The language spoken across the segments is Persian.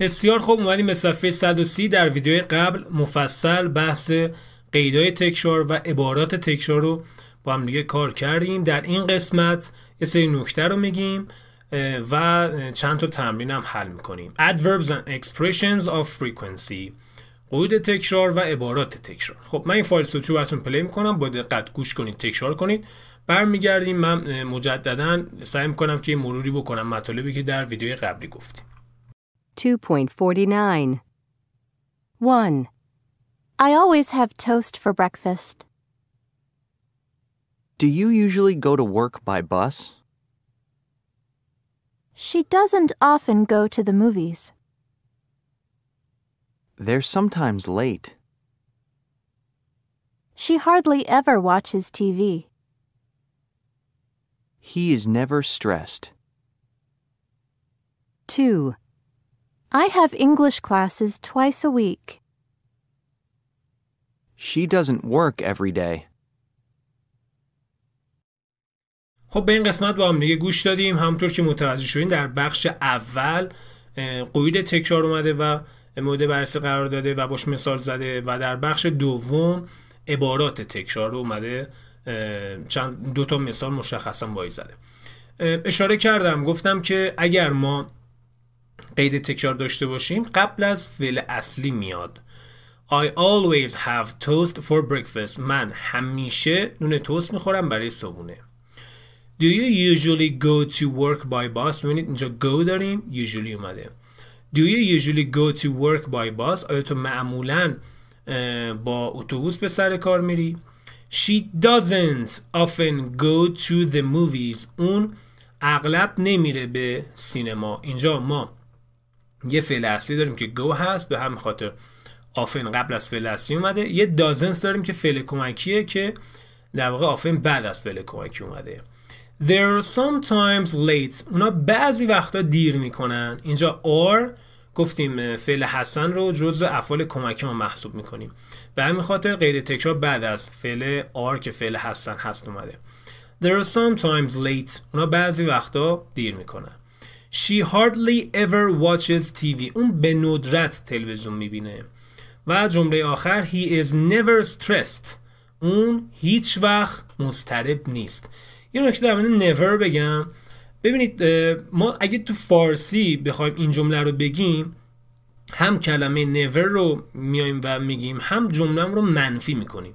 بسیار خوب اومدیم به صفحه 130 در ویدیوی قبل مفصل بحث قیدای تکرار و عبارات تکرار رو با هم دیگه کار کردیم در این قسمت یه سری نکته رو میگیم و چند تا تمرین هم حل میکنیم adverbs and expressions of frequency قید تکرار و عبارات تکرار خب من این فایل صوتی براتون پلی میکنم با دقت گوش کنید تکرار کنید برمیگردیم من مجددا سعی میکنم که مروری بکنم مطالبی که در ویدیو قبلی گفتیم 2.49 1. I always have toast for breakfast. Do you usually go to work by bus? She doesn't often go to the movies. They're sometimes late. She hardly ever watches TV. He is never stressed. 2. I have English classes twice a week. She doesn't work every day. خب به این قسمت با هم دیگه گوش دادیم همطور که متوجه شدین در بخش اول قوید تکرار اومده و مورد بررسی قرار داده و باش مثال زده و در بخش دوم عبارات تکرار اومده چند دو تا مثال مشخصا بایی زده اشاره کردم گفتم که اگر ما قید تکرار داشته باشیم قبل از فعل اصلی میاد I always have toast for breakfast من همیشه نون توست میخورم برای صبحونه. Do you usually go to work by bus ببینید اینجا go داریم usually اومده Do you usually go to work by bus آیا تو معمولا با اتوبوس به سر کار میری She doesn't often go to the movies اون اغلب نمیره به سینما اینجا ما یه فعل اصلی داریم که گو هست به همین خاطر آفن قبل از فعل اصلی اومده یه دازنس داریم که فعل کمکیه که در واقع آفن بعد از فعل کمکی اومده are sometimes late اونا بعضی وقتا دیر میکنن اینجا or گفتیم فعل حسن رو جزء افعال کمکی ما محسوب میکنیم به همین خاطر غیر تکرار بعد از فعل or که فعل حسن هست اومده are sometimes late اونا بعضی وقتا دیر میکنن She hardly ever watches TV اون به ندرت تلویزیون میبینه و جمله آخر He is never stressed اون هیچ وقت مسترب نیست یه نکته در مورد never بگم ببینید ما اگه تو فارسی بخوایم این جمله رو بگیم هم کلمه never رو میاییم و میگیم هم جمله رو منفی میکنیم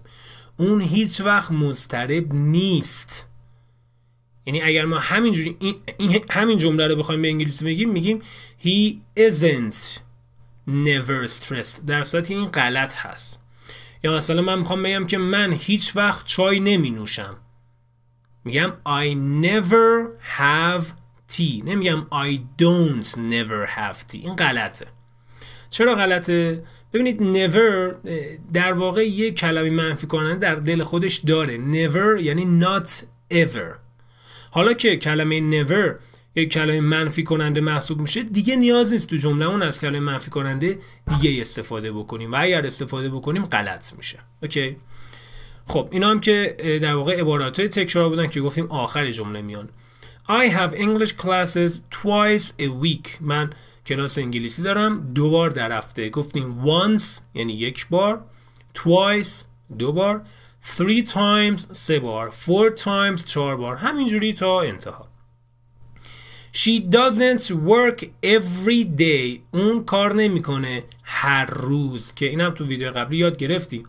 اون هیچ وقت مسترب نیست یعنی اگر ما همین جمله رو بخوایم به انگلیسی بگیم میگیم he isn't never stressed در صورتی این غلط هست یا مثلا من میخوام بگم که من هیچ وقت چای نمی نوشم میگم I never have tea نمیگم I don't never have tea این غلطه چرا غلطه؟ ببینید never در واقع یه کلمه منفی کننده در دل خودش داره never یعنی not ever حالا که کلمه never یک کلمه منفی کننده محسوب میشه دیگه نیاز نیست تو جمله اون از کلمه منفی کننده دیگه استفاده بکنیم و اگر استفاده بکنیم غلط میشه اوکی خب اینا هم که در واقع عبارات های تکرار بودن که گفتیم آخر جمله میان I have English classes twice a week من کلاس انگلیسی دارم دو بار در هفته گفتیم once یعنی یک بار twice دو بار three times سه بار four times چهار بار همینجوری تا انتها She doesn't work every day اون کار نمیکنه هر روز که اینم تو ویدیو قبلی یاد گرفتی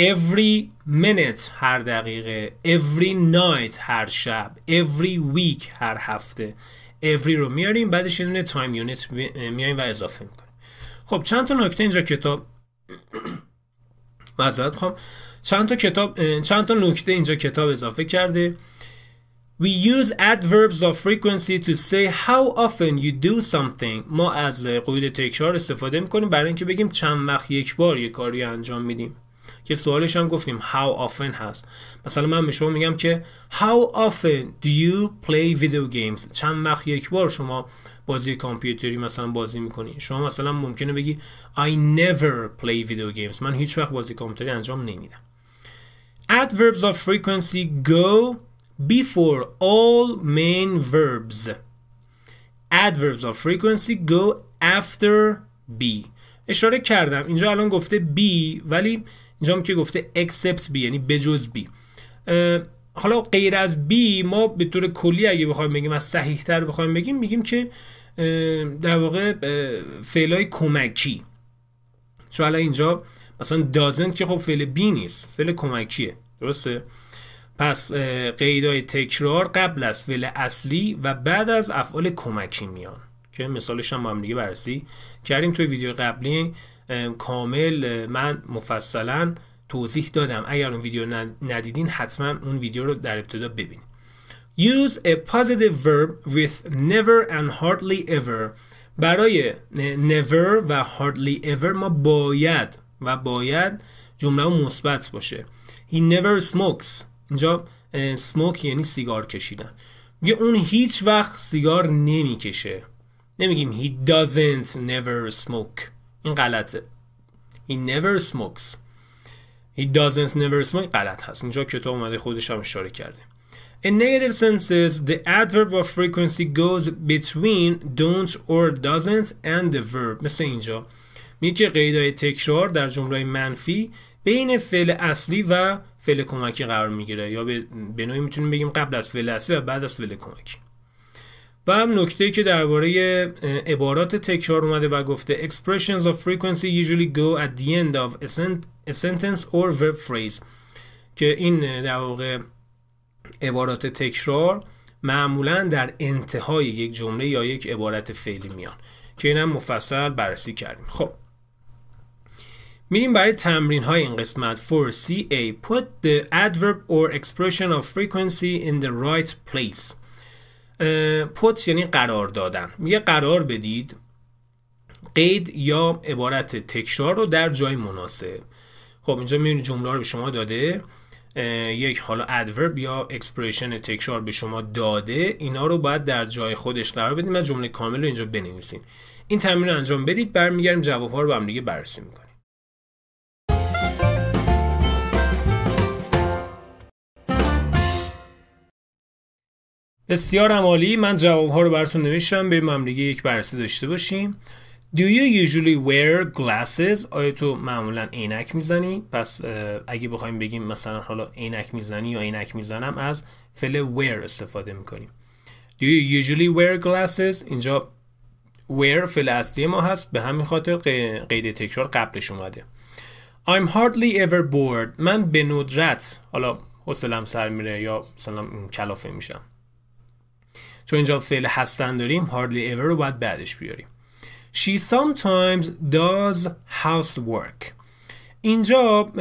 every minute هر دقیقه every night هر شب every week هر هفته every رو میاریم بعدش یه تایم یونیت میاریم و اضافه میکنیم خب چند تا نکته اینجا کتاب معذرت خواهم چند تا کتاب چند تا نکته اینجا کتاب اضافه کرده We use adverbs of frequency to say how often you do something ما از قید تکرار استفاده میکنیم برای اینکه بگیم چند وقت یک بار یه کاری انجام میدیم که سوالش هم گفتیم how often هست مثلا من به شما میگم که how often do you play video games چند وقت یک بار شما بازی کامپیوتری مثلا بازی میکنی شما مثلا ممکنه بگی I never play video games من هیچ وقت بازی کامپیوتری انجام نمیدم Adverbs of frequency go before all main verbs. Adverbs of frequency go after be. اشاره کردم اینجا الان گفته بی ولی اینجا هم که گفته except بی یعنی بجز بی حالا غیر از بی ما به طور کلی اگه بخوایم بگیم از صحیح تر بخوایم بگیم میگیم که در واقع فعلای کمکی چون الان اینجا مثلا دازنت که خب فعل بی نیست فعل کمکیه درسته پس قیدای تکرار قبل از فعل اصلی و بعد از افعال کمکی میان که مثالش هم با هم دیگه بررسی کردیم توی ویدیو قبلی کامل من مفصلا توضیح دادم اگر اون ویدیو ندیدین حتما اون ویدیو رو در ابتدا ببینید Use a positive verb with never and hardly ever برای never و hardly ever ما باید و باید جمله مثبت باشه He never smokes اینجا smoke یعنی سیگار کشیدن میگه اون هیچ وقت سیگار نمیکشه نمیگیم he doesn't never smoke این غلطه he never smokes he doesn't never smoke غلط هست اینجا کتاب اومده خودش هم اشاره کرده In negative senses, the adverb of frequency goes between don't or doesn't and the verb مثل اینجا میگه قیدای تکرار در جمله منفی بین فعل اصلی و فعل کمکی قرار میگیره یا به نوعی میتونیم بگیم قبل از فعل اصلی و بعد از فعل کمکی و هم نکته که درباره عبارات تکرار اومده و گفته expressions of frequency usually go at the end of a sentence or verb phrase که این در واقع عبارات تکرار معمولا در انتهای یک جمله یا یک عبارت فعلی میان که اینم مفصل بررسی کردیم خب میریم برای تمرین های این قسمت 4 CA put the adverb or expression of frequency in the right place put یعنی قرار دادن میگه قرار بدید قید یا عبارت تکشار رو در جای مناسب خب اینجا میبینید جمله رو به شما داده یک حالا ادورب یا اکسپرشن تکشار به شما داده اینا رو باید در جای خودش قرار بدیم و جمله کامل رو اینجا بنویسید این تمرین رو انجام بدید برمیگردیم ها رو با هم دیگه بررسی میکنیم بسیار عمالی من ها رو براتون نوشتم بریم هم یک بررسی داشته باشیم Do you usually wear glasses? آیا تو معمولا عینک میزنی؟ پس اگه بخوایم بگیم مثلا حالا عینک میزنی یا عینک میزنم از فعل wear استفاده میکنیم Do you usually wear glasses? اینجا wear فعل اصلی ما هست به همین خاطر قید تکرار قبلش اومده I'm hardly ever bored من به ندرت حالا حسلم سر میره یا مثلا کلافه میشم چون اینجا فعل هستن داریم hardly ever رو باید بعدش بیاریم She sometimes does housework اینجا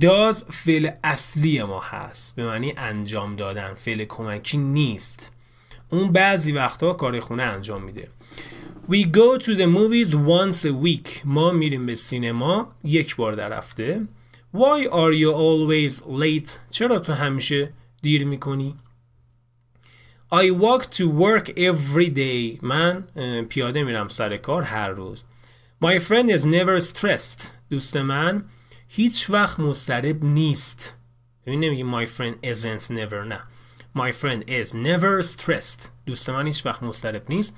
داز فعل اصلی ما هست به معنی انجام دادن فعل کمکی نیست اون بعضی وقتها کار خونه انجام میده We go to the movies once a week ما میریم به سینما یک بار در هفته Why are you always late چرا تو همیشه دیر میکنی I walk to work every day من پیاده میرم سر کار هر روز My friend is never stressed دوست من هیچ وقت مضطرب نیست ببین نمیگی my friend isn't never نه My friend is never stressed دوست من هیچ وقت مضطرب نیست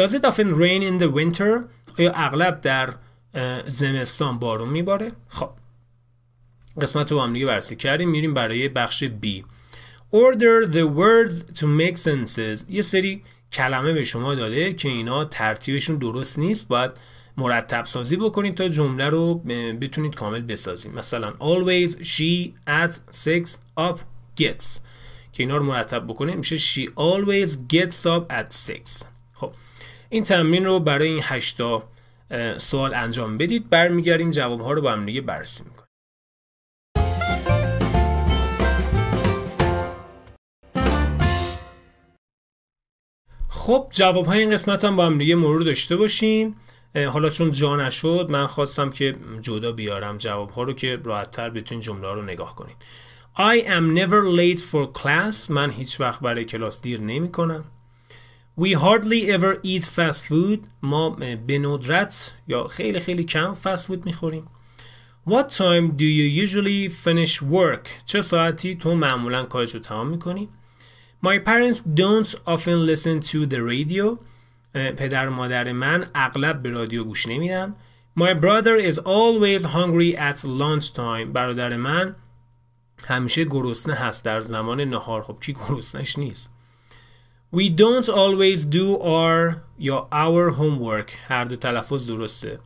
Does it often rain in the winter آیا اغلب در زمستان بارون میباره خب قسمت رو هم دیگه بررسی کردیم میریم برای بخش B order the words to make senses یه سری کلمه به شما داده که اینا ترتیبشون درست نیست باید مرتب سازی بکنید تا جمله رو بتونید کامل بسازید مثلا always she at six up gets که اینا رو مرتب بکنه میشه she always gets up at six خب این تمرین رو برای این هشتا سوال انجام بدید برمیگردیم جواب ها رو با هم دیگه خب جواب های این قسمت هم با هم دیگه مرور داشته باشیم حالا چون جا نشد من خواستم که جدا بیارم جواب ها رو که راحت تر بتونین جمله رو نگاه کنین I am never late for class من هیچ وقت برای کلاس دیر نمی کنم We hardly ever eat fast food ما به ندرت یا خیلی خیلی کم fast food میخوریم What time do you usually finish work چه ساعتی تو معمولا کارش رو تمام میکنی My parents don't often listen to the radio. پدر و مادر من اغلب به رادیو گوش نمیدن. My brother is always hungry at lunch time برادر من همیشه گرسنه هست در زمان نهار. خب کی گرسنش نیست؟ We don't always do our یا our homework. هر دو تلفظ درسته.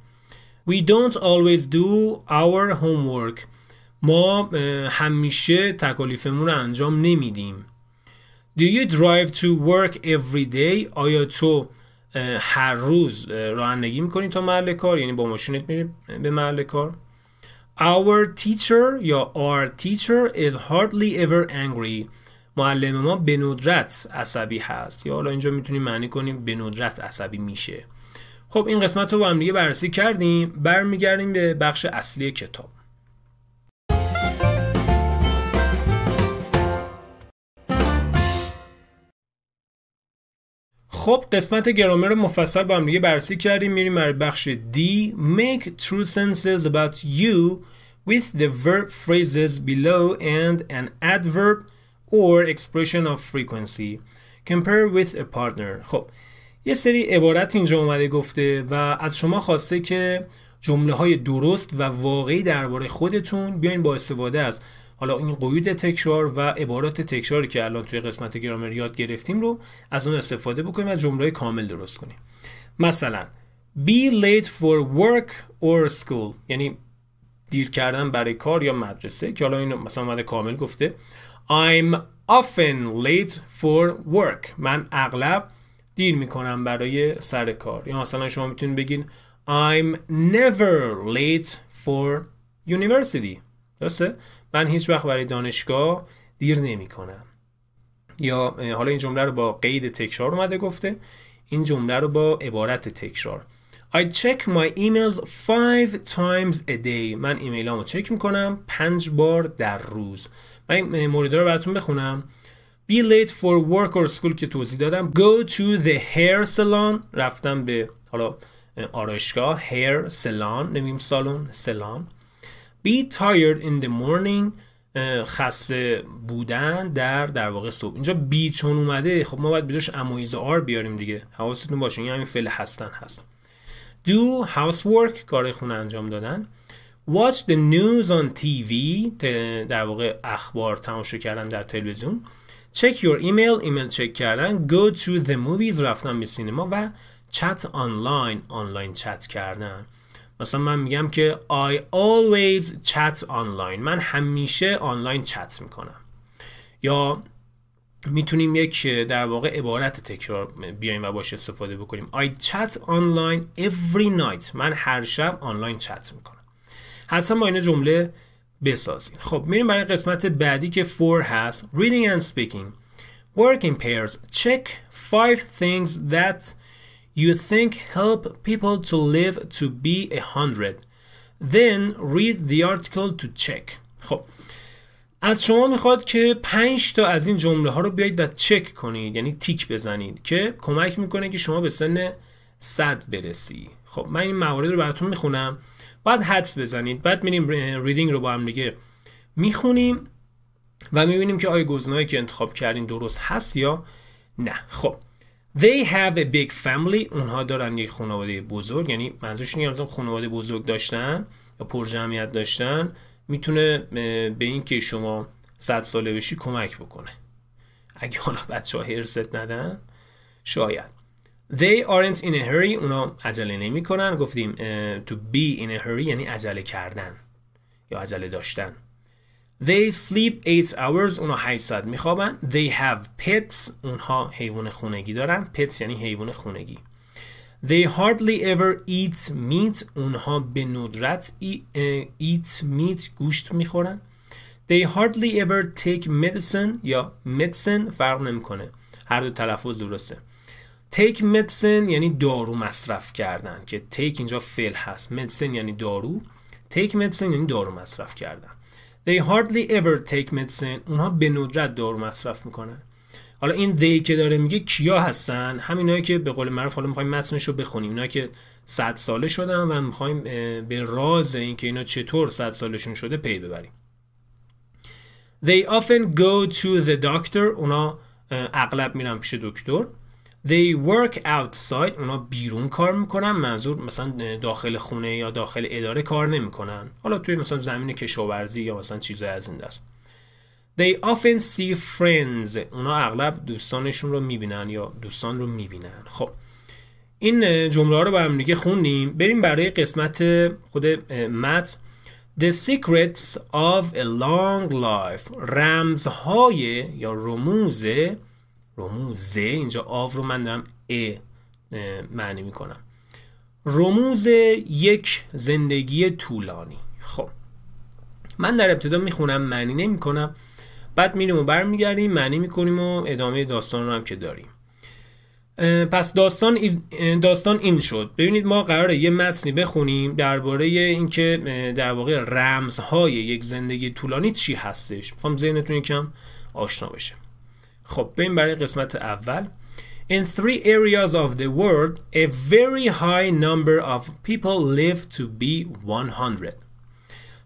We don't always do our homework. ما همیشه تکالیفمون رو انجام نمیدیم. Do you drive to work every day آیا تو هر روز رانندگی میکنی تا محل کار یعنی با ماشینت میری به محل کار Our teacher یا our teacher is hardly ever angry معلم ما به ندرت عصبی هست یا حالا اینجا میتونیم معنی کنیم به ندرت عصبی میشه خب این قسمت رو با هم دیگه بررسی کردیم برمیگردیم به بخش اصلی کتاب خب قسمت گرامر رو مفصل با هم دیگه بررسی کردیم میریم بر بخش D make true senses about you with the verb phrases below and an adverb or expression of frequency compare with a partner خب یه سری عبارت اینجا اومده گفته و از شما خواسته که جمله های درست و واقعی درباره خودتون بیاین با استفاده از حالا این قیود تکرار و عبارات تکراری که الان توی قسمت گرامر یاد گرفتیم رو از اون استفاده بکنیم و جمله کامل درست کنیم مثلا be late for work or school یعنی دیر کردن برای کار یا مدرسه که حالا این مثلا اومده کامل گفته I'm often late for work من اغلب دیر میکنم برای سر کار یا مثلا شما میتونید بگین I'm never late for university درسته؟ من هیچ وقت برای دانشگاه دیر نمی کنم یا حالا این جمله رو با قید تکرار اومده گفته این جمله رو با عبارت تکرار I check my emails five times a day من رو چک میکنم پنج بار در روز من این مورد رو براتون بخونم Be late for work or school که توضیح دادم Go to the hair salon رفتم به حالا آرایشگاه هیر سلان نمیم سالون، سلان be tired in the morning خسته بودن در در واقع صبح اینجا بی چون اومده خب ما باید بدوش امویز آر بیاریم دیگه حواستون باشه این همین فعل هستن هست do housework کار خونه انجام دادن watch the news on TV در واقع اخبار تماشا کردن در تلویزیون check your email ایمیل چک کردن go to the movies رفتن به سینما و چت آنلاین آنلاین چت کردن مثلا من میگم که I always chat online من همیشه آنلاین چت میکنم یا میتونیم یک در واقع عبارت تکرار بیایم و باش استفاده بکنیم I chat online every night من هر شب آنلاین چت میکنم حتما ما این جمله بسازیم خب میریم برای قسمت بعدی که for هست reading and speaking working pairs check five things that you think help people to live to be a hundred then read the article to check خب از شما میخواد که پنج تا از این جمله ها رو بیایید و چک کنید یعنی تیک بزنید که کمک میکنه که شما به سن صد برسی خب من این موارد رو براتون میخونم بعد حدس بزنید بعد میریم ریدینگ رو با هم دیگه میخونیم و میبینیم که آیا گزینه‌ای که انتخاب کردین درست هست یا نه خب They have a big family اونها دارن یک خانواده بزرگ یعنی منظورش اینه که خانواده بزرگ داشتن یا پر جمعیت داشتن میتونه به این که شما صد ساله بشی کمک بکنه اگه حالا بچه ها هرست ندن شاید They aren't in a hurry اونا عجله نمی کنن گفتیم to be in a hurry یعنی عجله کردن یا عجله داشتن They sleep 8 hours اونها 8 ساعت میخوابن They have pets اونها حیوان خونگی دارن Pets یعنی حیوان خونگی They hardly ever eat meat اونها به ندرت eat meat گوشت میخورن They hardly ever take medicine یا medicine فرق نمیکنه هر دو تلفظ درسته take medicine یعنی دارو مصرف کردن که take اینجا فعل هست medicine یعنی دارو take medicine یعنی دارو مصرف کردن They hardly ever take medicine اونها به ندرت دارو مصرف میکنن حالا این دی که داره میگه کیا هستن همینایی که به قول معروف حالا میخوایم متنش رو بخونیم اینا که صد ساله شدن و میخوایم به راز اینکه اینا چطور صد سالشون شده پی ببریم They often go to the doctor اونا اغلب میرن پیش دکتر They work outside اونا بیرون کار میکنن منظور مثلا داخل خونه یا داخل اداره کار نمیکنن حالا توی مثلا زمین کشاورزی یا مثلا چیزای از این دست They often see friends اونا اغلب دوستانشون رو میبینن یا دوستان رو میبینن خب این جمله ها رو با هم دیگه خوندیم بریم برای قسمت خود مت The secrets of a long life رمزهای یا رموز رموز اینجا آو رو من دارم ا معنی میکنم رموز یک زندگی طولانی خب من در ابتدا میخونم معنی نمیکنم بعد میریم و برمیگردیم معنی میکنیم و ادامه داستان رو هم که داریم پس داستان داستان این شد ببینید ما قراره یه متنی بخونیم درباره اینکه در واقع رمزهای یک زندگی طولانی چی هستش میخوام ذهنتون یکم آشنا بشه خب بریم برای قسمت اول In three areas of the world a very high number of people live to be 100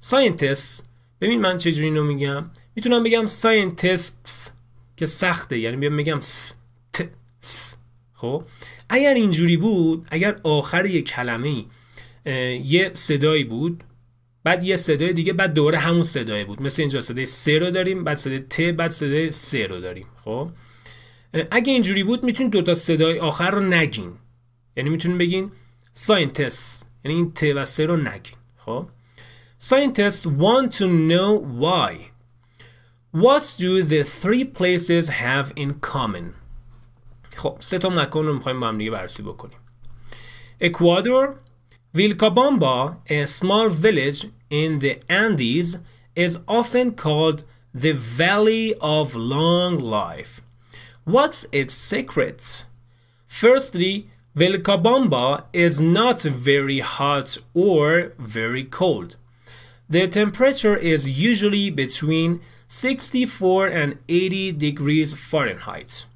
Scientists ببین من چجوری اینو میگم میتونم بگم scientists که سخته یعنی بیام میگم س, ت, س. خب اگر اینجوری بود اگر آخر یه کلمه یه صدایی بود بعد یه صدای دیگه بعد دوباره همون صدای بود مثل اینجا صدای سه رو داریم بعد صدای ت بعد صدای سه رو داریم خب اگه اینجوری بود میتونید دو تا صدای آخر رو نگین یعنی میتونید بگین scientists یعنی این ت و سه رو نگین خب scientists want to know why what do the three places have in common خب سه تا مکان رو میخوایم با هم دیگه بررسی بکنیم اکوادور Vilcabamba, a small village in the Andes, is often called the Valley of Long Life. What's its secret? Firstly, Vilcabamba is not very hot or very cold. The temperature is usually between 64 and 80 degrees Fahrenheit.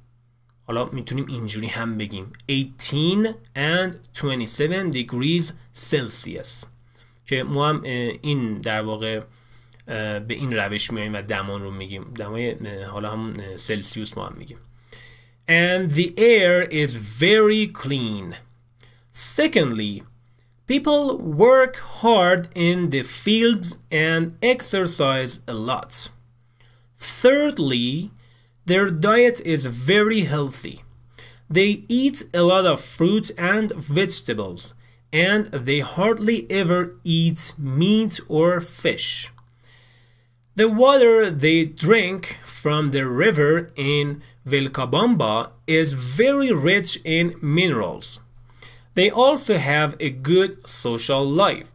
حالا میتونیم اینجوری هم بگیم 18 and 27 degrees Celsius که ما هم این در واقع به این روش میایم و دمان رو میگیم دمای حالا هم سلسیوس ما هم میگیم and the air is very clean secondly people work hard in the fields and exercise a lot thirdly Their diet is very healthy. They eat a lot of fruits and vegetables, and they hardly ever eat meat or fish. The water they drink from the river in Vilcabamba is very rich in minerals. They also have a good social life.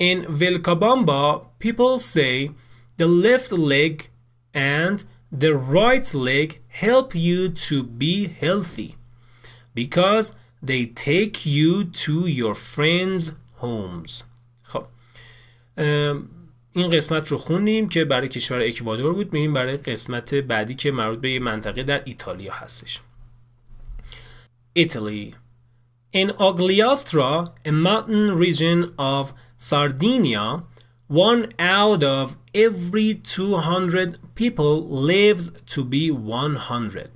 In Vilcabamba, people say the left leg and the right leg help you to be healthy because they take you to your friends homes خب این قسمت رو خوندیم که برای کشور اکوادور بود میریم برای قسمت بعدی که مربوط به یه منطقه در ایتالیا هستش Italy In Ogliastra, a mountain region of Sardinia, one out of every 200 people lives to be 100,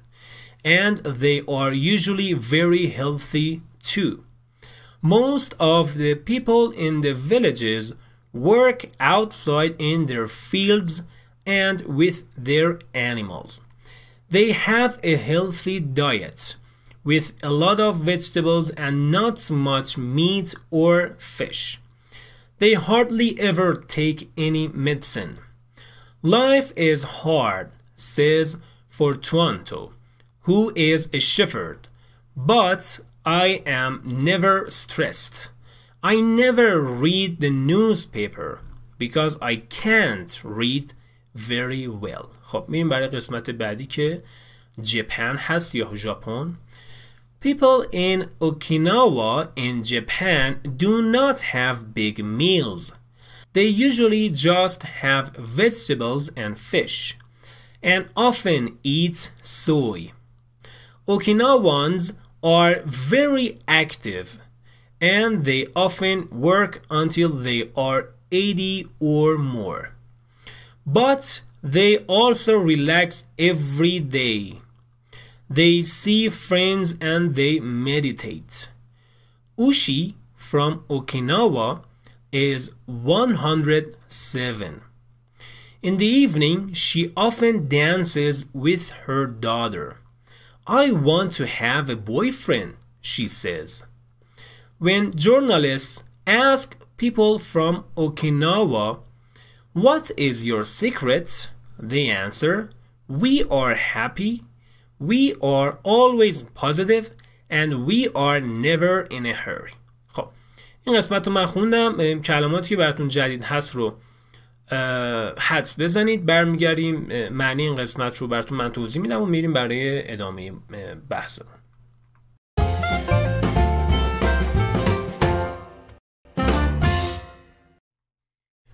and they are usually very healthy too. Most of the people in the villages work outside in their fields and with their animals. They have a healthy diet with a lot of vegetables and not much meat or fish. They hardly ever take any medicine. Life is hard, says for Toronto, who is a shepherd, but I am never stressed. I never read the newspaper because I can't read very well. خب میریم برای قسمت بعدی که جپن هست یا ژاپن People in Okinawa in Japan do not have big meals. They usually just have vegetables and fish, and often eat soy. Okinawans are very active, and they often work until they are 80 or more. But they also relax every day. They see friends and they meditate. Ushi from Okinawa is 107. In the evening, she often dances with her daughter. I want to have a boyfriend, she says. When journalists ask people from Okinawa, What is your secret? they answer, We are happy We are always positive and we are never in a hurry خب این قسمت رو من خوندم کلماتی که براتون جدید هست رو حدس بزنید برمیگردیم معنی این قسمت رو براتون من توضیح میدم و میریم برای ادامه بحثمون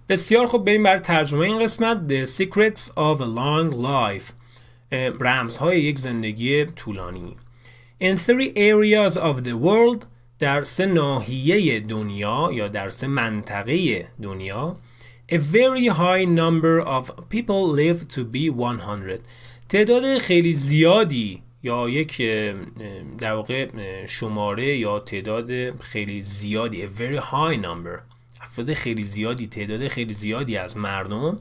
بسیار خوب، بریم برای ترجمه این قسمت The Secrets of a Long Life رمزهای یک زندگی طولانی In three areas of the world در سه ناحیه دنیا یا در سه منطقه دنیا A very high number of people live to be 100 تعداد خیلی زیادی یا یک در واقع شماره یا تعداد خیلی زیادی A very high number افراد خیلی زیادی تعداد خیلی زیادی از مردم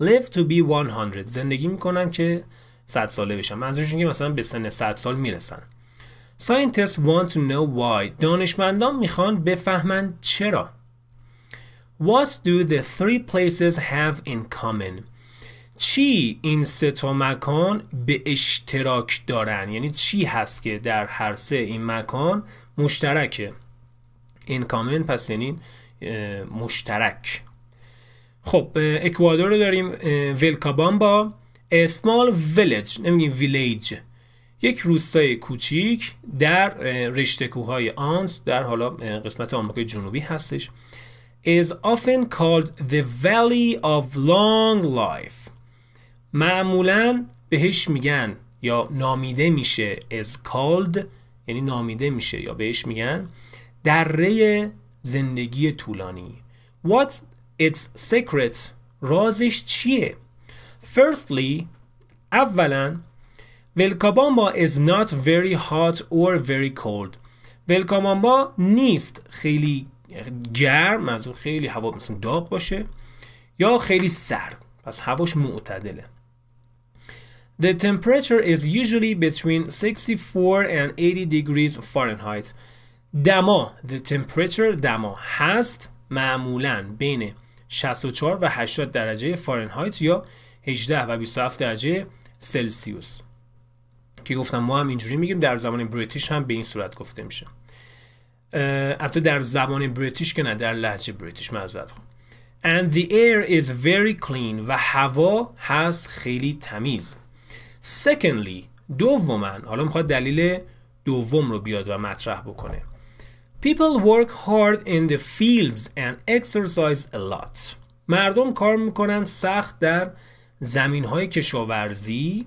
live to be 100 زندگی میکنن که 100 ساله بشن منظورش اینه مثلا به سن 100 سال میرسن Scientists want to know why دانشمندان میخوان بفهمند چرا What do the three places have in common چی این سه تا مکان به اشتراک دارن یعنی چی هست که در هر سه این مکان مشترکه این کامن پس یعنی مشترک خب اکوادور رو داریم با small village نمیگیم یک روستای کوچیک در رشته کوههای آنس در حالا قسمت آمریکای جنوبی هستش is often called the valley of long life معمولا بهش میگن یا نامیده میشه is called یعنی نامیده میشه یا بهش میگن دره زندگی طولانی what its secret رازش چیه Firstly اولا ولکابامبا is not very hot or very cold ولکابامبا نیست خیلی گرم از خیلی هوا مثلا داغ باشه یا خیلی سرد پس هواش معتدله The temperature is usually between 64 and 80 degrees Fahrenheit. دما The temperature دما هست معمولا بین 64 و 80 درجه فارنهایت یا 18 و 27 درجه سلسیوس که گفتم ما هم اینجوری میگیم در زمان بریتیش هم به این صورت گفته میشه البته در زبان بریتیش که نه در لحجه بریتیش معذرت and the air is very clean و هوا هست خیلی تمیز secondly دوما حالا میخواد دلیل دوم رو بیاد و مطرح بکنه people work hard in the fields and exercise a lot مردم کار میکنن سخت در زمین های کشاورزی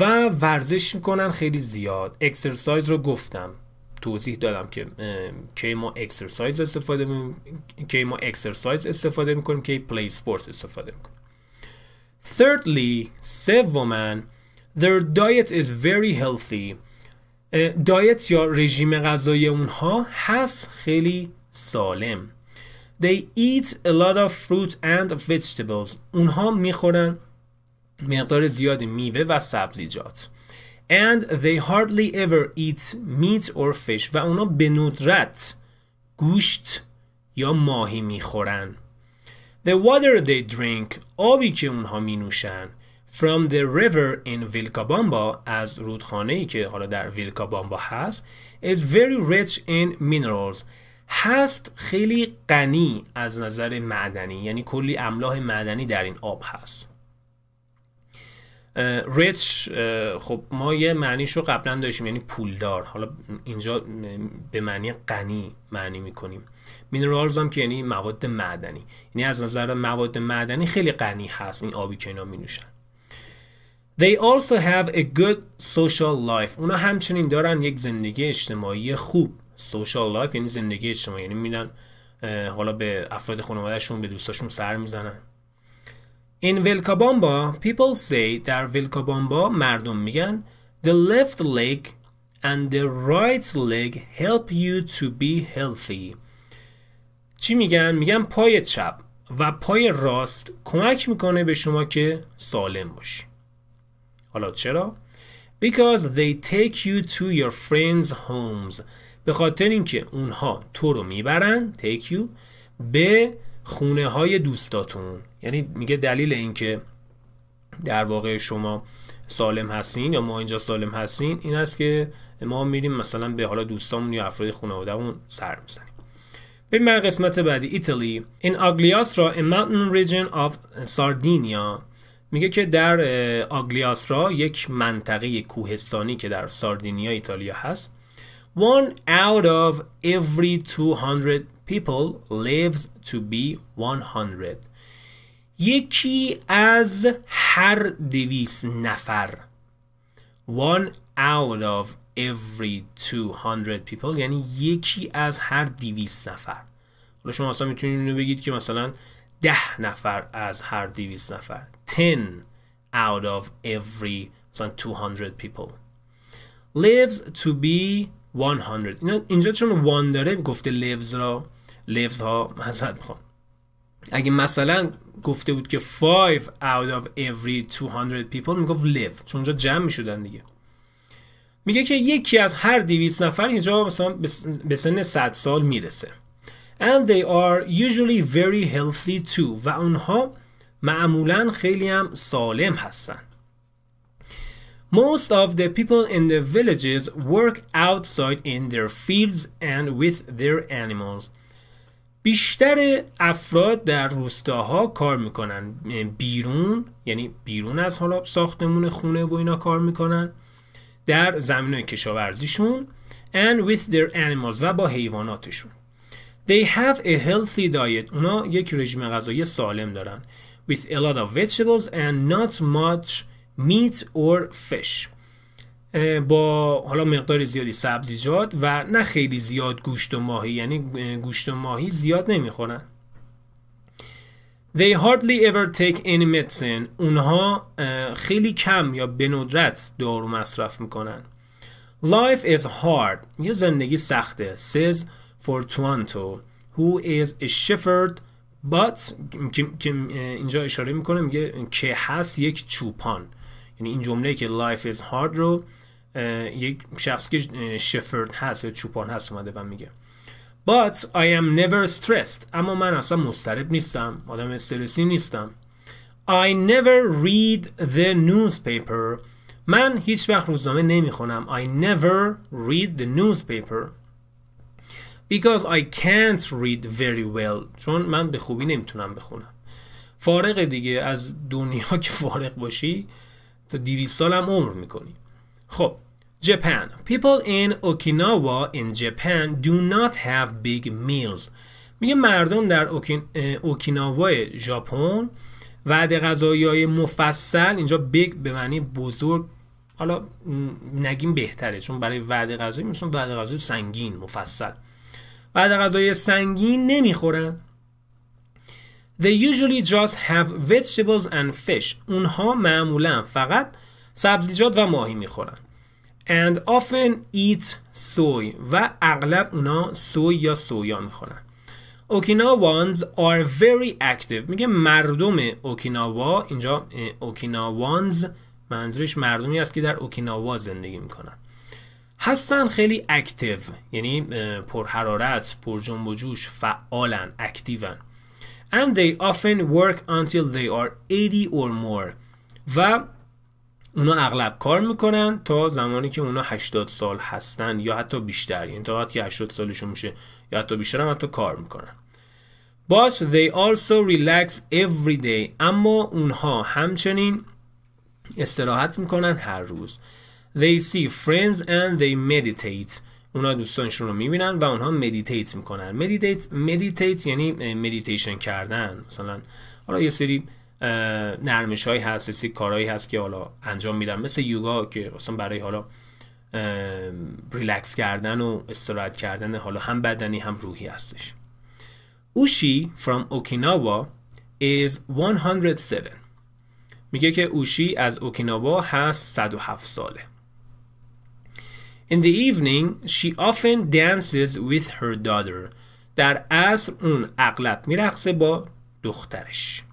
و ورزش میکنن خیلی زیاد اکسرسایز رو گفتم توضیح دادم که کی ما اکسرسایز استفاده می... که ما اکسرسایز استفاده میکنیم کی پلی سپورت استفاده میکنیم thirdly سوما their diet is very healthy دایت یا رژیم غذایی اونها هست خیلی سالم They eat a lot of fruit and vegetables. اونها میخورن مقدار زیادی میوه و سبزیجات. And they hardly ever eat meat or fish. و اونا به ندرت گوشت یا ماهی میخورن. The water they drink. آبی که اونها مینوشن. From the river in Vilcabamba از رودخانه ای که حالا در ویلکابامبا هست is very rich in minerals هست خیلی غنی از نظر معدنی یعنی کلی املاح معدنی در این آب هست ریچ خب ما یه معنیش رو قبلا داشتیم یعنی پولدار حالا اینجا به معنی غنی معنی میکنیم مینرالز هم که یعنی مواد معدنی یعنی از نظر مواد معدنی خیلی غنی هست این آبی که اینا می نوشن They also have a good social life اونا همچنین دارن یک زندگی اجتماعی خوب سوشال لایف یعنی زندگی اجتماعی یعنی میرن حالا به افراد خانوادهشون به دوستاشون سر میزنن In Vilcabamba people say در ویلکابامبا مردم میگن The left leg and the right leg help you to be healthy چی میگن؟ میگن پای چپ و پای راست کمک میکنه به شما که سالم باشی حالا چرا؟ Because they take you to your friends' homes به خاطر اینکه اونها تو رو میبرن you به خونه های دوستاتون یعنی میگه دلیل اینکه در واقع شما سالم هستین یا ما اینجا سالم هستین این است که ما میریم مثلا به حالا دوستامون یا افراد خانوادهمون سر میزنیم به برای قسمت بعدی ایتالی این آگلیاسترا a mountain region of ساردینیا میگه که در آگلیاسترا یک منطقه کوهستانی که در ساردینیا ایتالیا هست One out of every 200 people lives to be 100 یکی از هر دویست نفر One out of every 200 people یعنی یکی از هر دویست نفر حالا شما اصلا میتونید اینو بگید که مثلا ده نفر از هر دویست نفر 10 out of every مثلا 200 people lives to be 100 اینا اینجا چون وان داره گفته لیوز را لیوز ها مذهب بخوام اگه مثلا گفته بود که 5 out of every 200 people میگفت live چون اونجا جمع میشدن دیگه میگه که یکی از هر 200 نفر اینجا مثلا به سن 100 سال میرسه and they are usually very healthy too و اونها معمولا خیلی هم سالم هستن Most of the people in the villages work outside in their fields and with their animals. بیشتر افراد در روستاها کار میکنن بیرون یعنی بیرون از حالا ساختمون خونه و اینا کار میکنن در زمین کشاورزیشون and with their animals و با حیواناتشون They have a healthy diet اونا یک رژیم غذایی سالم دارن with a lot of vegetables and not much meat or fish با حالا مقدار زیادی سبزیجات و نه خیلی زیاد گوشت و ماهی یعنی گوشت و ماهی زیاد نمیخورن They hardly ever take any medicine اونها خیلی کم یا به ندرت دارو مصرف میکنن Life is hard یه زندگی سخته says for Toronto who is a shepherd but که اینجا اشاره میکنه میگه که هست یک چوپان یعنی این جمله که life is hard رو یک شخص که شفرد هست یا چوپان هست اومده و میگه But I am never stressed اما من اصلا مسترب نیستم آدم استرسی نیستم I never read the newspaper من هیچ وقت روزنامه نمیخونم I never read the newspaper Because I can't read very well چون من به خوبی نمیتونم بخونم فارغ دیگه از دنیا که فارق باشی تا 200 سال هم عمر میکنی خب Japan People in Okinawa in Japan do not have big meals میگه مردم در اوکیناوا ژاپن وعده غذایی های مفصل اینجا بگ به معنی بزرگ حالا نگیم بهتره چون برای وعده غذایی مثلا وعده غذایی سنگین مفصل وعده غذای سنگین نمیخورن They usually just have vegetables and fish. اونها معمولا فقط سبزیجات و ماهی میخورن. And often eat soy و اغلب اونا سوی یا سویا میخورن. Okinawans are very active میگه مردم اوکیناوا اینجا اوکیناوانز منظورش مردمی است که در اوکیناوا زندگی میکنن هستن خیلی اکتیو یعنی پر حرارت پر جنب و جوش فعالن اکتیون and they often work until they are 80 or more و اونا اغلب کار میکنن تا زمانی که اونا 80 سال هستن یا حتی بیشتر یعنی تا وقتی 80 سالشون میشه یا حتی بیشتر هم حتی کار میکنن But they also relax every day اما اونها همچنین استراحت میکنن هر روز They see friends and they meditate اونا دوستانشون رو میبینن و اونها مدیتیت میکنن مدیتیت مدیتیت یعنی مدیتیشن کردن مثلا حالا یه سری نرمش های هست یه سری کارهایی هست که حالا انجام میدن مثل یوگا که مثلا برای حالا ریلکس کردن و استراحت کردن حالا هم بدنی هم روحی هستش اوشی from اوکیناوا is 107 میگه که اوشی از اوکیناوا هست 107 ساله In the evening, she often dances with her daughter. در عصر اون اغلب میرقصه با دخترش.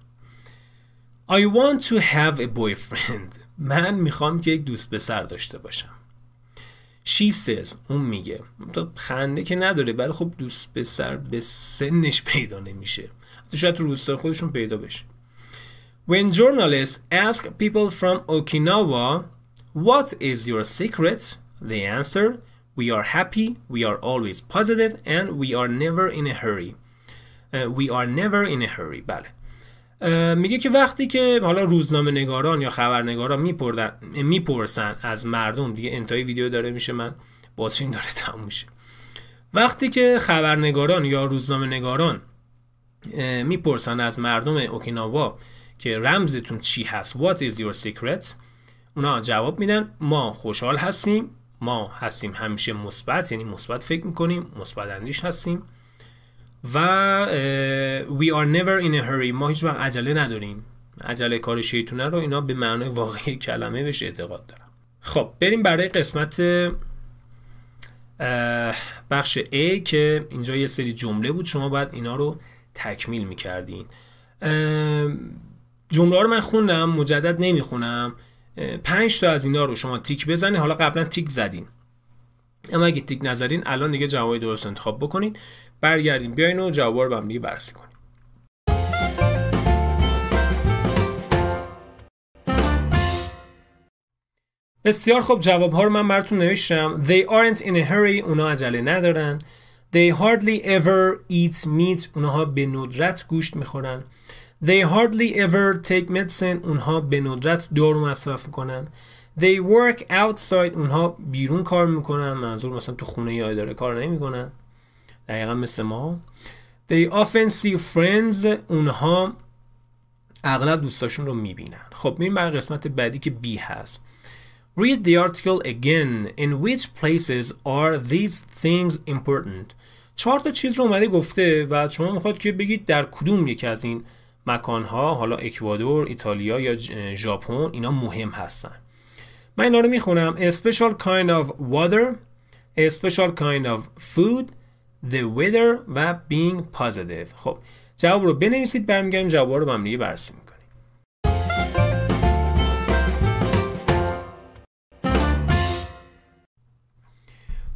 I want to have a boyfriend. من میخوام که یک دوست پسر داشته باشم. She says اون میگه خنده که نداره ولی خب دوست پسر به سنش پیدا نمیشه. شاید تو روستای خودشون پیدا بشه. When journalists ask people from Okinawa what is your secret The answer We are happy, we are always positive and we are never in a hurry. Uh, we are never in a hurry. بله. Uh, میگه که وقتی که حالا روزنامه نگاران یا خبرنگاران میپردن میپرسن از مردم دیگه انتهای ویدیو داره میشه من بازشین داره تموم میشه وقتی که خبرنگاران یا روزنامه نگاران میپرسن از مردم اوکیناوا که رمزتون چی هست what is your secret اونا جواب میدن ما خوشحال هستیم ما هستیم همیشه مثبت یعنی مثبت فکر میکنیم مثبت اندیش هستیم و we are never in a hurry ما هیچ وقت عجله نداریم عجله کار شیطونه رو اینا به معنای واقعی کلمه بهش اعتقاد دارم خب بریم برای قسمت بخش A که اینجا یه سری جمله بود شما باید اینا رو تکمیل میکردین جمله رو من خوندم مجدد نمیخونم پنج تا از اینا رو شما تیک بزنید حالا قبلا تیک زدین اما اگه تیک نزدین الان دیگه جواب درست انتخاب بکنید برگردیم بیاین و جواب رو هم دیگه بررسی کنیم بسیار خوب جواب ها رو من براتون نوشتم They aren't in a hurry اونا عجله ندارن They hardly ever eat meat اونها به ندرت گوشت میخورن They hardly ever take medicine اونها به ندرت دارو مصرف میکنن They work outside اونها بیرون کار میکنن منظور مثلا تو خونه یا اداره کار نمیکنن دقیقا مثل ما They often see friends اونها اغلب دوستاشون رو میبینن خب میریم بر قسمت بعدی که B هست Read the article again in which places are these things important چهار تا چیز رو اومده گفته و شما میخواد که بگید در کدوم یکی از این مکانها حالا اکوادور ایتالیا یا ژاپن اینا مهم هستن من اینا رو میخونم A special kind of water A special kind of food The weather و being positive خب جواب رو بنویسید برمیگردیم جواب رو با هم دیگه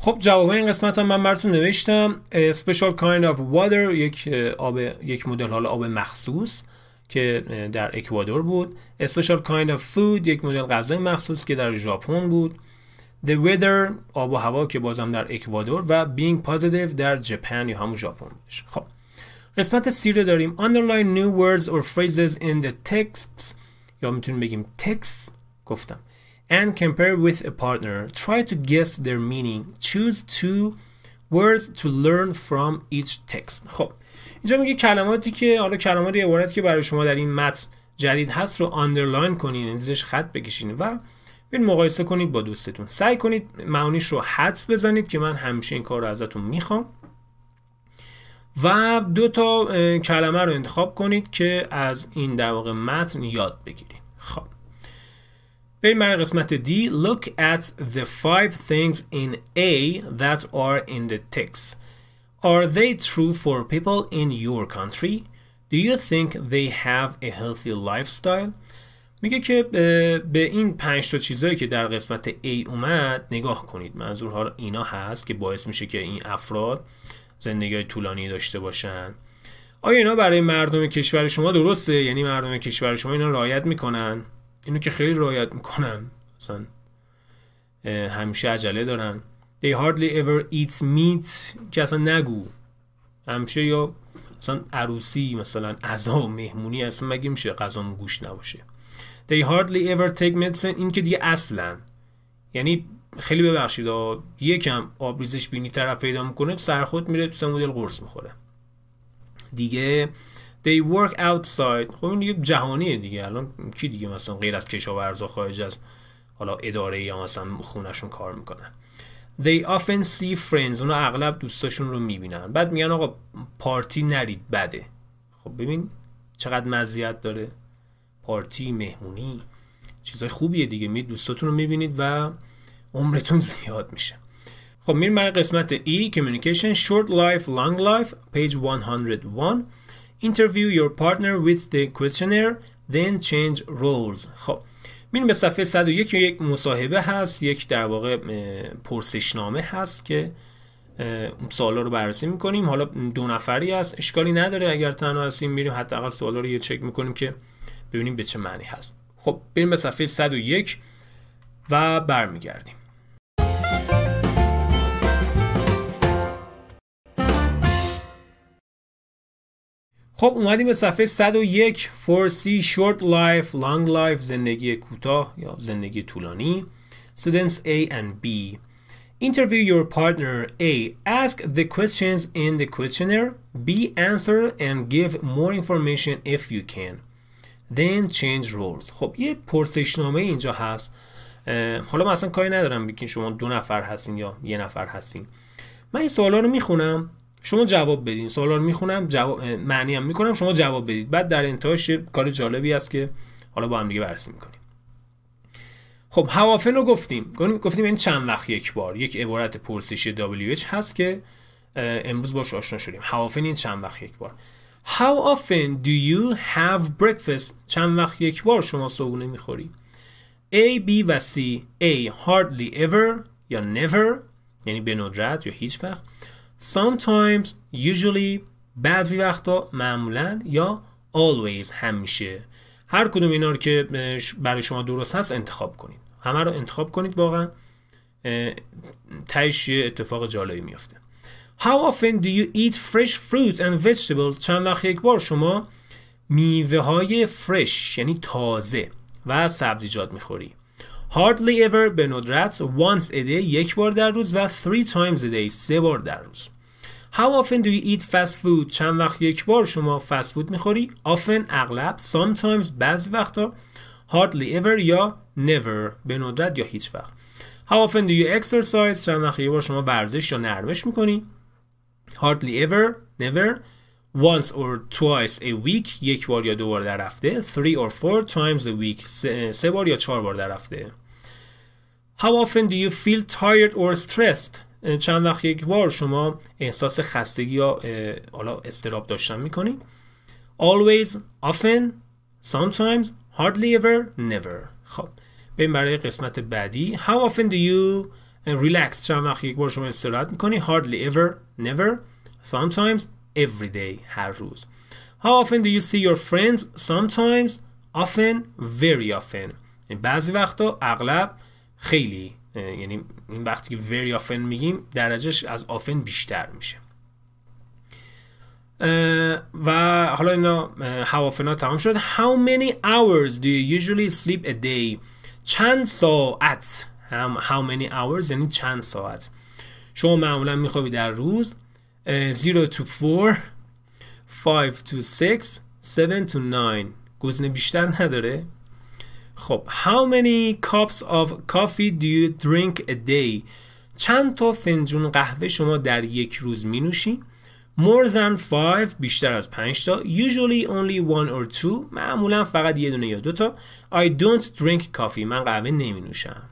خب جواب این قسمت هم من براتون نوشتم special kind of water یک آب یک مدل حالا آب مخصوص که در اکوادور بود special kind of food یک مدل غذای مخصوص که در ژاپن بود the weather آب و هوا که بازم در اکوادور و being positive در ژاپن یا همون ژاپن خب قسمت سی رو داریم underline new words or phrases in the texts یا میتونیم بگیم text گفتم and compare with a partner. Try to guess their meaning. Choose two words to learn from each text. خب اینجا میگه کلماتی که حالا کلمات عبارت که برای شما در این متن جدید هست رو آندرلاین کنین یعنی زیرش خط بکشین و بین مقایسه کنید با دوستتون سعی کنید معانیش رو حدس بزنید که من همیشه این کار رو ازتون میخوام و دو تا کلمه رو انتخاب کنید که از این در واقع متن یاد بگیرید خب بریم برای قسمت D Look at the five things in A that are in the text Are they true for people in your country? Do you think they have a healthy lifestyle? میگه که به این پنج تا چیزایی که در قسمت A اومد نگاه کنید منظور ها اینا هست که باعث میشه که این افراد زندگی طولانی داشته باشن آیا اینا برای مردم کشور شما درسته یعنی مردم کشور شما اینا رعایت میکنن اینو که خیلی رعایت میکنن مثلا همیشه عجله دارن They hardly ever eat meat که اصلا نگو همیشه یا مثلا عروسی مثلا عزا و مهمونی اصلا مگه میشه غذا گوش نباشه They hardly ever take medicine این که دیگه اصلا یعنی خیلی ببخشید یکم آبریزش بینی طرف پیدا میکنه خود میره تو مدل قرص میخوره دیگه They work outside خب این دیگه جهانیه دیگه الان کی دیگه مثلا غیر از کشاورزا خارج از حالا اداره یا مثلا خونشون کار میکنن They often see friends اونا اغلب دوستاشون رو میبینن بعد میگن آقا پارتی نرید بده خب ببین چقدر مزیت داره پارتی مهمونی چیزای خوبیه دیگه می دوستاتون رو میبینید و عمرتون زیاد میشه خب میریم برای قسمت E Communication Short Life Long Life Page 101 interview your partner with the questionnaire then change roles خب میریم به صفحه 101 یک مصاحبه هست یک در واقع پرسشنامه هست که سوالا رو بررسی میکنیم حالا دو نفری هست اشکالی نداره اگر تنها هستیم میریم حداقل سوالا رو یه چک میکنیم که ببینیم به چه معنی هست خب بریم به صفحه 101 و برمیگردیم خب اومدیم به صفحه 101 4c short life, long life زندگی کوتاه یا زندگی طولانی students A and B Interview your partner A. Ask the questions in the questionnaire. B. Answer and give more information if you can. Then change roles. خب یه پرسشنامه اینجا هست. حالا من اصلا کاری ندارم بگین شما دو نفر هستین یا یه نفر هستین. من این سوالا رو میخونم شما جواب بدین سوالا رو میخونم جواب معنی هم میکنم شما جواب بدید بعد در انتهاش یه کار جالبی است که حالا با هم دیگه بررسی میکنیم خب هوافن رو گفتیم گفتیم این چند وقت یک بار یک عبارت پرسشی WH هست که امروز باش آشنا شدیم هوافن این چند وقت یک بار How often do you have breakfast چند وقت یک بار شما صبحونه میخوری A, B و C A hardly ever یا never یعنی به ندرت یا هیچ وقت sometimes usually بعضی وقتا معمولا یا always همیشه هر کدوم اینا رو که برای شما درست هست انتخاب کنید همه رو انتخاب کنید واقعا تایش یه اتفاق جالبی میفته How often do you eat fresh fruit and vegetables چند وقت یک بار شما میوه های فرش یعنی تازه و سبزیجات میخوری hardly ever به ندرت once a day یک بار در روز و three times a day سه بار در روز How often do you eat fast food چند وقت یک بار شما fast food میخوری often اغلب sometimes بعض وقتا hardly ever یا never به ندرت یا هیچ وقت How often do you exercise چند وقت یک بار شما ورزش یا نرمش میکنی hardly ever never once or twice a week یک بار یا دو بار در هفته three or four times a week سه, سه بار یا چهار بار در هفته How often do you feel tired or stressed? Eh, چند وقت یک بار شما احساس خستگی یا حالا استراب داشتن میکنید always often sometimes hardly ever never خب بریم برای قسمت بعدی how often do you relax چند وقت یک بار شما استراحت میکنی hardly ever never sometimes every day هر روز how often do you see your friends sometimes often very often بعضی وقتا اغلب خیلی یعنی این وقتی که very often میگیم درجهش از often بیشتر میشه و حالا اینا هوافنا تمام شد How many hours do you usually sleep a day? چند ساعت How many hours یعنی چند ساعت شما معمولا میخوابی در روز 0 to 4 5 to 6 7 to 9 گزینه بیشتر نداره خب How many cups of coffee do you drink a day? چند تا فنجون قهوه شما در یک روز می نوشین More than five بیشتر از پنجتا تا Usually only one or two معمولا فقط یه دونه یا دوتا I don't drink coffee من قهوه نمی نوشم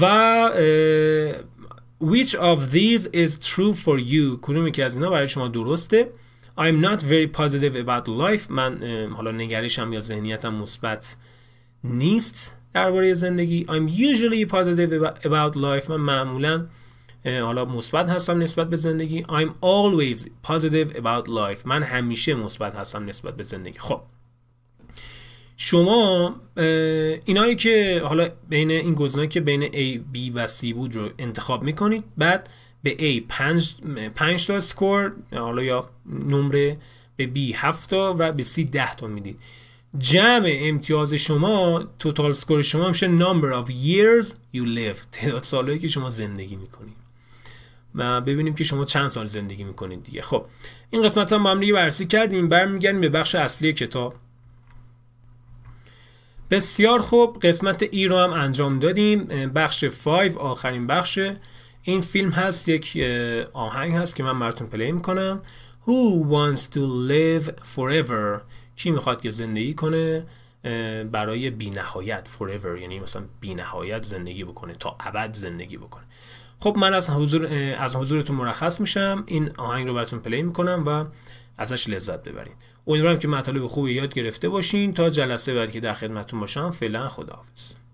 و Which of these is true for you کدوم که از اینا برای شما درسته I'm not very positive about life من حالا نگرشم یا ذهنیتم مثبت نیست درباره زندگی I'm usually positive about life من معمولا حالا مثبت هستم نسبت به زندگی I'm always positive about life من همیشه مثبت هستم نسبت به زندگی خب شما اینایی که حالا بین این گزینه که بین A, B و C بود رو انتخاب میکنید بعد به A 5 5 تا سکور حالا یا نمره به B 7 تا و به C ده تا میدید جمع امتیاز شما توتال سکور شما میشه number of years you live تعداد سالهایی که شما زندگی میکنید و ببینیم که شما چند سال زندگی میکنید دیگه خب این قسمت هم با هم دیگه بررسی کردیم برمیگردیم به بخش اصلی کتاب بسیار خوب قسمت ای رو هم انجام دادیم بخش 5 آخرین بخش این فیلم هست یک آهنگ هست که من براتون پلی میکنم Who wants to live forever چی میخواد که زندگی کنه برای بینهایت forever یعنی مثلا بینهایت زندگی بکنه تا ابد زندگی بکنه خب من از حضور از حضورتون مرخص میشم این آهنگ رو براتون پلی میکنم و ازش لذت ببرید امیدوارم که مطالب خوبی یاد گرفته باشین تا جلسه بعد که در خدمتتون باشم فعلا خداحافظ